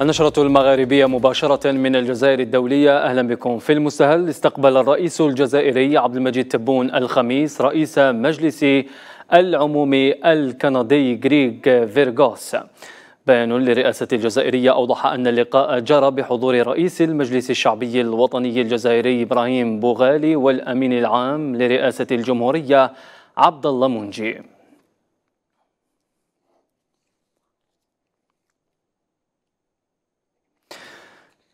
النشرة المغاربية مباشرة من الجزائر الدولية أهلا بكم في المستهل استقبل الرئيس الجزائري عبد المجيد تبون الخميس رئيس مجلس العمومي الكندي غريغ فيرغوس بيان لرئاسة الجزائرية أوضح أن اللقاء جرى بحضور رئيس المجلس الشعبي الوطني الجزائري إبراهيم بوغالي والأمين العام لرئاسة الجمهورية عبد الله منجي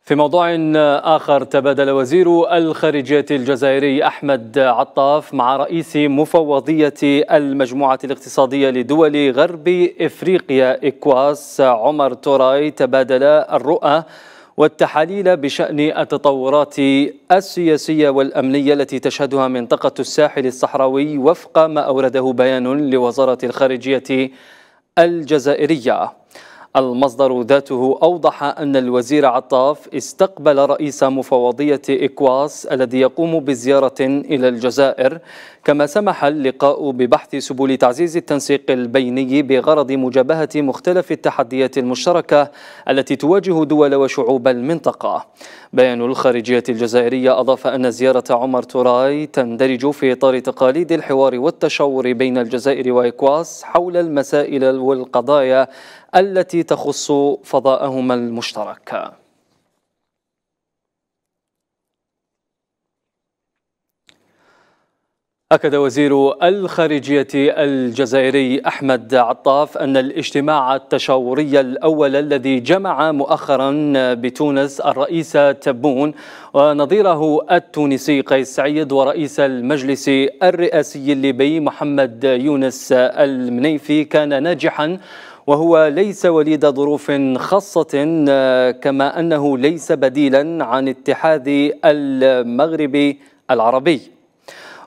في موضوع آخر تبادل وزير الخارجية الجزائري أحمد عطاف مع رئيس مفوضية المجموعة الاقتصادية لدول غرب إفريقيا إكواس عمر توراي تبادل الرؤى والتحاليل بشأن التطورات السياسية والأمنية التي تشهدها منطقة الساحل الصحراوي وفق ما أورده بيان لوزارة الخارجية الجزائرية المصدر ذاته أوضح أن الوزير عطاف استقبل رئيس مفوضية إكواس الذي يقوم بزيارة إلى الجزائر كما سمح اللقاء ببحث سبل تعزيز التنسيق البيني بغرض مجابهة مختلف التحديات المشتركة التي تواجه دول وشعوب المنطقة بيان الخارجية الجزائرية أضاف أن زيارة عمر توراي تندرج في إطار تقاليد الحوار والتشاور بين الجزائر وإكواس حول المسائل والقضايا التي تخص فضاءهما المشترك أكد وزير الخارجية الجزائري أحمد عطاف أن الاجتماع التشاوري الأول الذي جمع مؤخرا بتونس الرئيس تبون ونظيره التونسي قيس سعيد ورئيس المجلس الرئاسي الليبي محمد يونس المنيفي كان ناجحا وهو ليس وليد ظروف خاصة آه، كما أنه ليس بديلا عن اتحاد المغرب العربي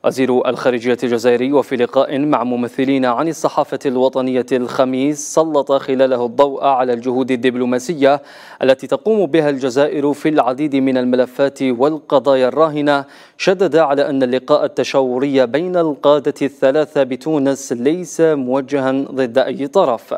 وزير الخارجية الجزائري وفي لقاء مع ممثلين عن الصحافة الوطنية الخميس سلط خلاله الضوء على الجهود الدبلوماسية التي تقوم بها الجزائر في العديد من الملفات والقضايا الراهنة شدد على أن اللقاء التشاوري بين القادة الثلاثة بتونس ليس موجها ضد أي طرف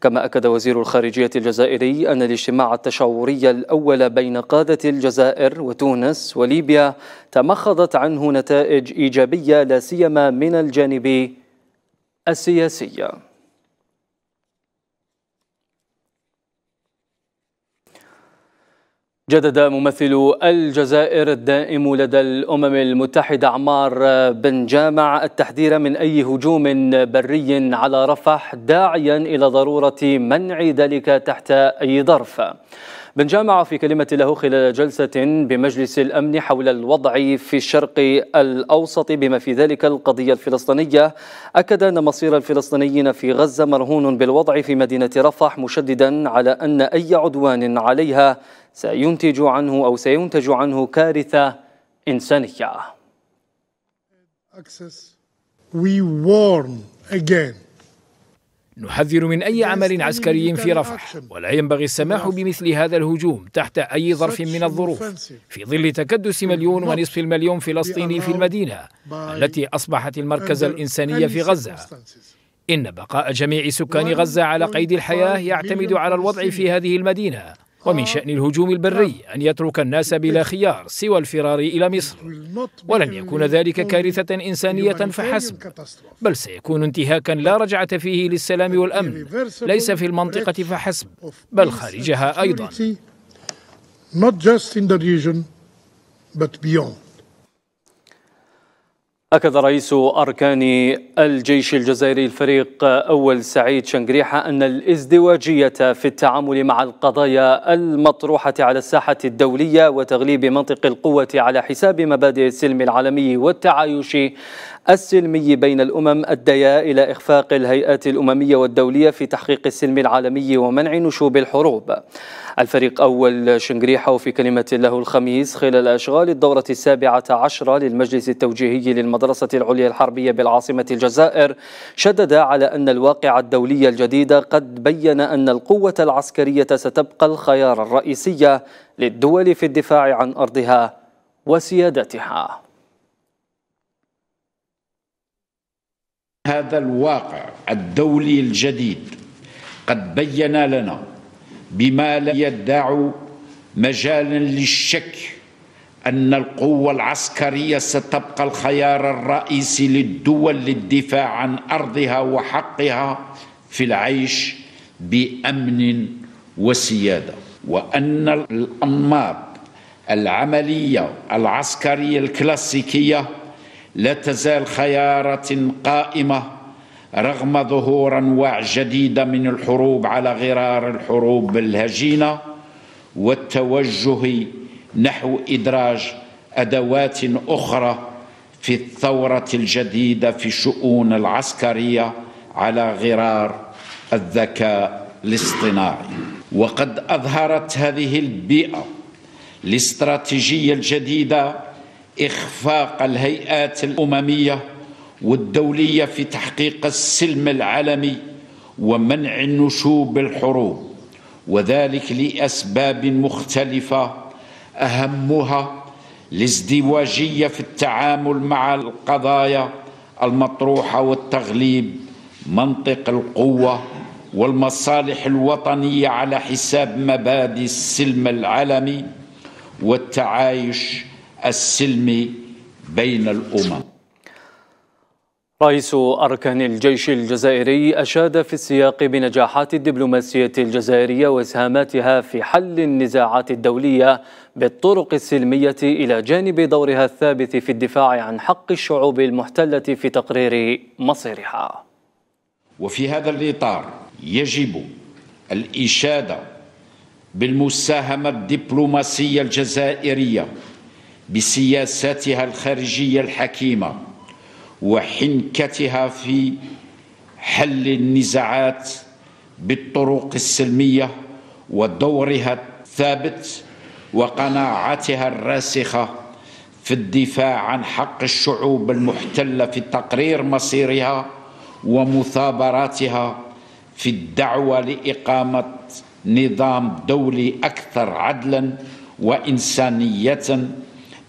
كما أكد وزير الخارجية الجزائري أن الاجتماع التشاوري الأول بين قادة الجزائر وتونس وليبيا تمخضت عنه نتائج إيجابية لا سيما من الجانب السياسي جدد ممثل الجزائر الدائم لدى الأمم المتحدة عمار بن جامع التحذير من أي هجوم بري على رفح داعيا إلى ضرورة منع ذلك تحت أي ظرف بن جامع في كلمة له خلال جلسة بمجلس الأمن حول الوضع في الشرق الأوسط بما في ذلك القضية الفلسطينية أكد أن مصير الفلسطينيين في غزة مرهون بالوضع في مدينة رفح مشددا على أن أي عدوان عليها سينتج عنه أو سينتج عنه كارثة إنسانية We warn again نحذر من أي عمل عسكري في رفح ولا ينبغي السماح بمثل هذا الهجوم تحت أي ظرف من الظروف في ظل تكدس مليون ونصف المليون فلسطيني في المدينة التي أصبحت المركز الإنساني في غزة إن بقاء جميع سكان غزة على قيد الحياة يعتمد على الوضع في هذه المدينة ومن شأن الهجوم البري أن يترك الناس بلا خيار سوى الفرار إلى مصر ولن يكون ذلك كارثة إنسانية فحسب بل سيكون انتهاكا لا رجعة فيه للسلام والأمن ليس في المنطقة فحسب بل خارجها أيضا not just in the region, but beyond. أكد رئيس أركان الجيش الجزائري الفريق أول سعيد شنقريحة أن الازدواجية في التعامل مع القضايا المطروحة على الساحة الدولية وتغليب منطق القوة على حساب مبادئ السلم العالمي والتعايش السلمي بين الأمم أديا إلى إخفاق الهيئات الأممية والدولية في تحقيق السلم العالمي ومنع نشوب الحروب الفريق أول شنقريحة وفي كلمة له الخميس خلال أشغال الدورة السابعة عشرة للمجلس التوجيهي للمدرسة العليا الحربية بالعاصمة الجزائر شدد على أن الواقع الدولي الجديد قد بين أن القوة العسكرية ستبقى الخيار الرئيسي للدول في الدفاع عن أرضها وسيادتها هذا الواقع الدولي الجديد قد بين لنا بما لا يدع مجالا للشك أن القوة العسكرية ستبقى الخيار الرئيسي للدول للدفاع عن أرضها وحقها في العيش بأمن وسيادة وأن الأنماط العملية العسكرية الكلاسيكية لا تزال خيارة قائمة رغم ظهور انواع جديده من الحروب على غرار الحروب الهجينه والتوجه نحو ادراج ادوات اخرى في الثوره الجديده في الشؤون العسكريه على غرار الذكاء الاصطناعي وقد اظهرت هذه البيئه الاستراتيجيه الجديده اخفاق الهيئات الامميه والدولية في تحقيق السلم العالمي ومنع النشوب بالحروب وذلك لأسباب مختلفة أهمها الازدواجية في التعامل مع القضايا المطروحة والتغليب منطق القوة والمصالح الوطنية على حساب مبادئ السلم العالمي والتعايش السلمي بين الأمم رئيس أركان الجيش الجزائري أشاد في السياق بنجاحات الدبلوماسية الجزائرية وإسهاماتها في حل النزاعات الدولية بالطرق السلمية إلى جانب دورها الثابت في الدفاع عن حق الشعوب المحتلة في تقرير مصيرها وفي هذا الإطار يجب الإشادة بالمساهمة الدبلوماسية الجزائرية بسياساتها الخارجية الحكيمة وحنكتها في حل النزاعات بالطرق السلميه ودورها الثابت وقناعاتها الراسخه في الدفاع عن حق الشعوب المحتله في تقرير مصيرها ومثابراتها في الدعوه لاقامه نظام دولي اكثر عدلا وانسانيه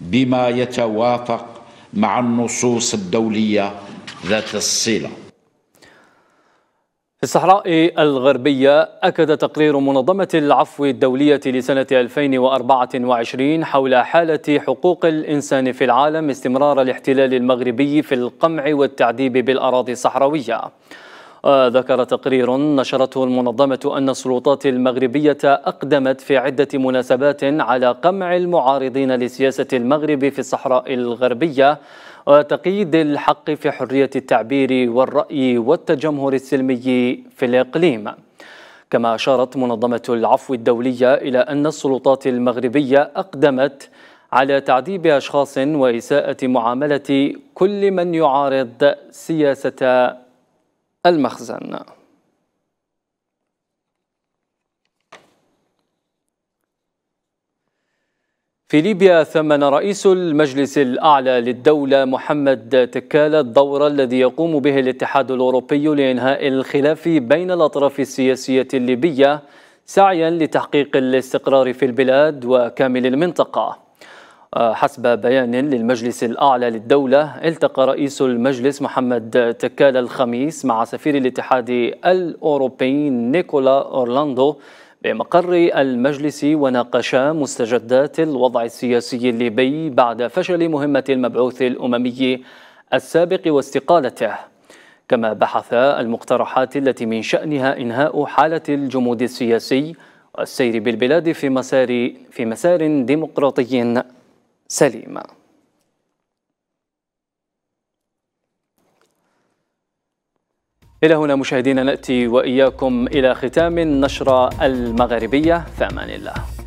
بما يتوافق مع النصوص الدولية ذات الصلة في الصحراء الغربية أكد تقرير منظمة العفو الدولية لسنة 2024 حول حالة حقوق الإنسان في العالم استمرار الاحتلال المغربي في القمع والتعذيب بالأراضي الصحراوية وذكر تقرير نشرته المنظمة أن السلطات المغربية أقدمت في عدة مناسبات على قمع المعارضين لسياسة المغرب في الصحراء الغربية وتقييد الحق في حرية التعبير والرأي والتجمهر السلمي في الإقليم كما أشارت منظمة العفو الدولية إلى أن السلطات المغربية أقدمت على تعذيب أشخاص وإساءة معاملة كل من يعارض سياسة المخزن في ليبيا ثمن رئيس المجلس الأعلى للدولة محمد تكالة الدور الذي يقوم به الاتحاد الأوروبي لإنهاء الخلاف بين الأطراف السياسية الليبية سعيا لتحقيق الاستقرار في البلاد وكامل المنطقة حسب بيان للمجلس الأعلى للدولة التقى رئيس المجلس محمد تكال الخميس مع سفير الاتحاد الأوروبي نيكولا أورلاندو بمقر المجلس وناقشا مستجدات الوضع السياسي الليبي بعد فشل مهمة المبعوث الأممي السابق واستقالته كما بحث المقترحات التي من شأنها إنهاء حالة الجمود السياسي والسير بالبلاد في مسار في مسار ديمقراطي سليمة إلى هنا مشاهدينا نأتي وإياكم إلى ختام النشرة المغربية فأمان الله